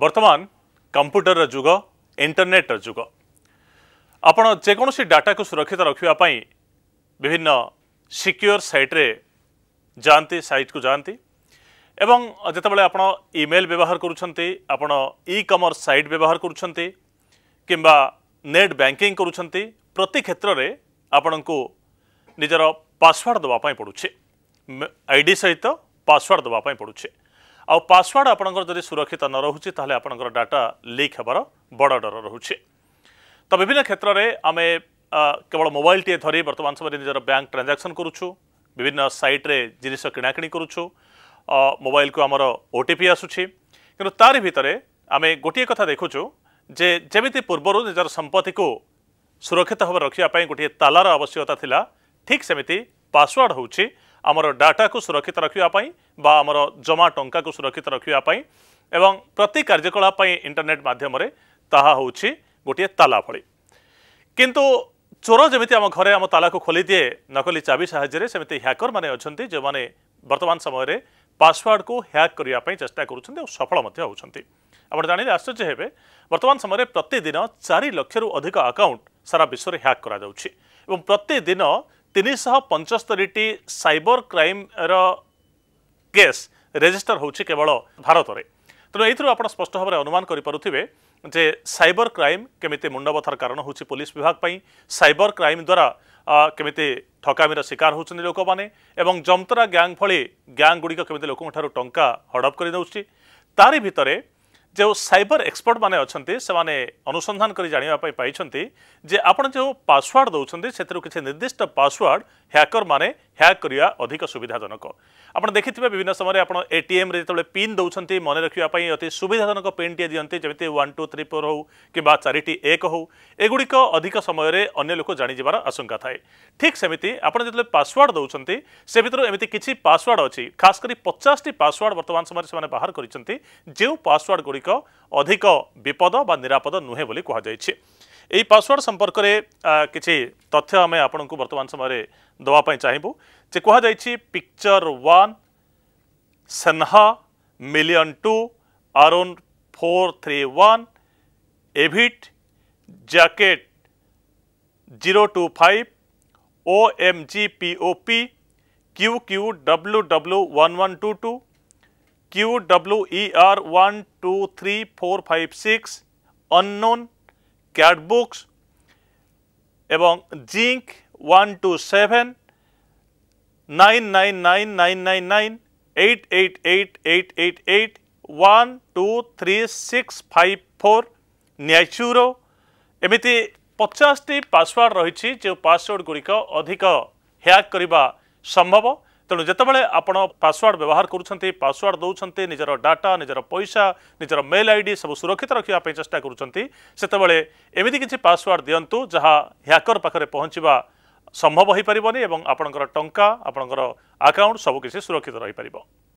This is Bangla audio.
ବର୍ତ୍ତମାନ କମ୍ପ୍ୟୁଟରର ଯୁଗ ଇଣ୍ଟରନେଟ୍ର ଯୁଗ ଆପଣ ଯେକୌଣସି ଡାଟାକୁ ସୁରକ୍ଷିତ ରଖିବା ପାଇଁ ବିଭିନ୍ନ ସିକ୍ୟୁର ସାଇଟ୍ରେ ଯାଆନ୍ତି ସାଇଟ୍କୁ ଯାଆନ୍ତି ଏବଂ ଯେତେବେଳେ ଆପଣ ଇମେଲ୍ ବ୍ୟବହାର କରୁଛନ୍ତି ଆପଣ ଇ କମର୍ସ ସାଇଟ୍ ବ୍ୟବହାର କରୁଛନ୍ତି କିମ୍ବା ନେଟ୍ ବ୍ୟାଙ୍କିଂ କରୁଛନ୍ତି ପ୍ରତି କ୍ଷେତ୍ରରେ ଆପଣଙ୍କୁ ନିଜର ପାସୱାର୍ଡ଼ ଦେବା ପାଇଁ ପଡ଼ୁଛି ଆଇ ଡି ସହିତ ପାସୱାର୍ଡ଼ ଦେବା ପାଇଁ ପଡ଼ୁଛି ଆଉ ପାସୱାର୍ଡ଼ ଆପଣଙ୍କର ଯଦି ସୁରକ୍ଷିତ ନ ରହୁଛି ତାହେଲେ ଆପଣଙ୍କର ଡାଟା ଲିକ୍ ହେବାର ବଡ଼ ଡର ରହୁଛି ତ ବିଭିନ୍ନ କ୍ଷେତ୍ରରେ ଆମେ କେବଳ ମୋବାଇଲଟିଏ ଧରି ବର୍ତ୍ତମାନ ସମୟରେ ନିଜର ବ୍ୟାଙ୍କ ଟ୍ରାନ୍ଜାକ୍ସନ୍ କରୁଛୁ ବିଭିନ୍ନ ସାଇଟ୍ରେ ଜିନିଷ କିଣାକିଣି କରୁଛୁ ମୋବାଇଲକୁ ଆମର ଓ ଆସୁଛି କିନ୍ତୁ ତାରି ଭିତରେ ଆମେ ଗୋଟିଏ କଥା ଦେଖୁଛୁ ଯେ ଯେମିତି ପୂର୍ବରୁ ନିଜର ସମ୍ପତ୍ତିକୁ ସୁରକ୍ଷିତ ଭାବରେ ରଖିବା ପାଇଁ ଗୋଟିଏ ତାଲାର ଆବଶ୍ୟକତା ଥିଲା ଠିକ୍ ସେମିତି ପାସୱାର୍ଡ଼ ହେଉଛି ଆମର ଡାଟାକୁ ସୁରକ୍ଷିତ ରଖିବା ପାଇଁ ବା ଆମର ଜମା ଟଙ୍କାକୁ ସୁରକ୍ଷିତ ରଖିବା ପାଇଁ ଏବଂ ପ୍ରତି କାର୍ଯ୍ୟକଳାପ ପାଇଁ ଇଣ୍ଟରନେଟ୍ ମାଧ୍ୟମରେ ତାହା ହେଉଛି ଗୋଟିଏ ତାଲା ଭଳି କିନ୍ତୁ ଚୋର ଯେମିତି ଆମ ଘରେ ଆମ ତାଲାକୁ ଖୋଲିଦିଏ ନକଲି ଚାବି ସାହାଯ୍ୟରେ ସେମିତି ହ୍ୟାକର୍ମାନେ ଅଛନ୍ତି ଯେଉଁମାନେ ବର୍ତ୍ତମାନ ସମୟରେ ପାସୱାର୍ଡ଼କୁ ହ୍ୟାକ୍ କରିବା ପାଇଁ ଚେଷ୍ଟା କରୁଛନ୍ତି ଆଉ ସଫଳ ମଧ୍ୟ ହେଉଛନ୍ତି ଆପଣ ଜାଣିଲେ ଆଶ୍ଚର୍ଯ୍ୟ ହେବେ ବର୍ତ୍ତମାନ ସମୟରେ ପ୍ରତିଦିନ ଚାରି ଲକ୍ଷରୁ ଅଧିକ ଆକାଉଣ୍ଟ ସାରା ବିଶ୍ୱରେ ହ୍ୟାକ୍ କରାଯାଉଛି ଏବଂ ପ୍ରତିଦିନ ତିନିଶହ ପଞ୍ଚସ୍ତରୀଟି ସାଇବର କ୍ରାଇମ୍ର କେସ୍ ରେଜିଷ୍ଟର ହେଉଛି କେବଳ ଭାରତରେ ତେଣୁ ଏଇଥିରୁ ଆପଣ ସ୍ପଷ୍ଟ ଭାବରେ ଅନୁମାନ କରିପାରୁଥିବେ ଯେ ସାଇବର କ୍ରାଇମ୍ କେମିତି ମୁଣ୍ଡବଥାର କାରଣ ହେଉଛି ପୋଲିସ ବିଭାଗ ପାଇଁ ସାଇବର କ୍ରାଇମ୍ ଦ୍ୱାରା କେମିତି ଠକାମିର ଶିକାର ହେଉଛନ୍ତି ଲୋକମାନେ ଏବଂ ଯନ୍ତରା ଗ୍ୟାଙ୍ଗ ଭଳି ଗ୍ୟାଙ୍ଗ ଗୁଡ଼ିକ କେମିତି ଲୋକଙ୍କଠାରୁ ଟଙ୍କା ହଡ଼ପ କରିଦେଉଛି ତାରି ଭିତରେ যে সাইবর এক্সপর্ট মানে অনেক সে অনুসন্ধান করে জাঁয়া পাইছেন যে আপনার যে পাসওয়ার্ড দৌঁছেন সে কিছু নির্দিষ্ট পাসওয়ার্ড হ্যাকর মানে হ্যাক করা অধিক সুবিধাজনক আপনার দেখি বিভিন্ন সময় আপনার এটিএম যেতবে পিন দৌঁছেন মনে রাখা অতি সুবিধাজনক পিনটিয়ে দিকে যেমন ওয়ান টু থ্রি ফোর হো কিংবা চারিটি এক হো এগুড়ি অধিক সময়ের অন্য লোক জাঁযার আশঙ্কা থাকে ঠিক সেমি আপনার যেত পাসওয়ার্ড দৌঁছেন সে ভিতরে এমি কিছু পাসওয়ার্ড অছি খাস করে পচাশটি পাসওয়ার্ড বর্তমান সময় সে বাহার করেছেন যে পাসওয়ার্ড গুড়ি गुड़िक अधिक विपद व निरापद नुहे कई पासवर्ड संपर्क किसी तथ्य आम आपको बर्तमान समय देवाई चाहबू जे कह पिक्चर वन सेन्हा मिलियन टू आरोन फोर थ्री वन एविट jacket zero two five O M G P O P Q Q W W one one two two Q W R one 2, 3, 4, 5, 6, unknown, cat books এবং zinc one two seven nine nine nine nine nine nine eight eight eight eight eight eight one two three six five four ন্যাচুরো এমিতি ପଚାଶଟି ପାସୱାର୍ଡ଼ ରହିଛି ଯେଉଁ ପାସୱାର୍ଡ଼ ଗୁଡ଼ିକ ଅଧିକ ହ୍ୟାକ୍ କରିବା ସମ୍ଭବ ତେଣୁ ଯେତେବେଳେ ଆପଣ ପାସୱାର୍ଡ଼ ବ୍ୟବହାର କରୁଛନ୍ତି ପାସୱାର୍ଡ଼ ଦେଉଛନ୍ତି ନିଜର ଡାଟା ନିଜର ପଇସା ନିଜର ମେଲ୍ ଆଇ ଡ଼ି ସବୁ ସୁରକ୍ଷିତ ରଖିବା ପାଇଁ ଚେଷ୍ଟା କରୁଛନ୍ତି ସେତେବେଳେ ଏମିତି କିଛି ପାସୱାର୍ଡ଼ ଦିଅନ୍ତୁ ଯାହା ହ୍ୟାକର୍ ପାଖରେ ପହଞ୍ଚିବା ସମ୍ଭବ ହୋଇପାରିବନି ଏବଂ ଆପଣଙ୍କର ଟଙ୍କା ଆପଣଙ୍କର ଆକାଉଣ୍ଟ ସବୁକିଛି ସୁରକ୍ଷିତ ରହିପାରିବ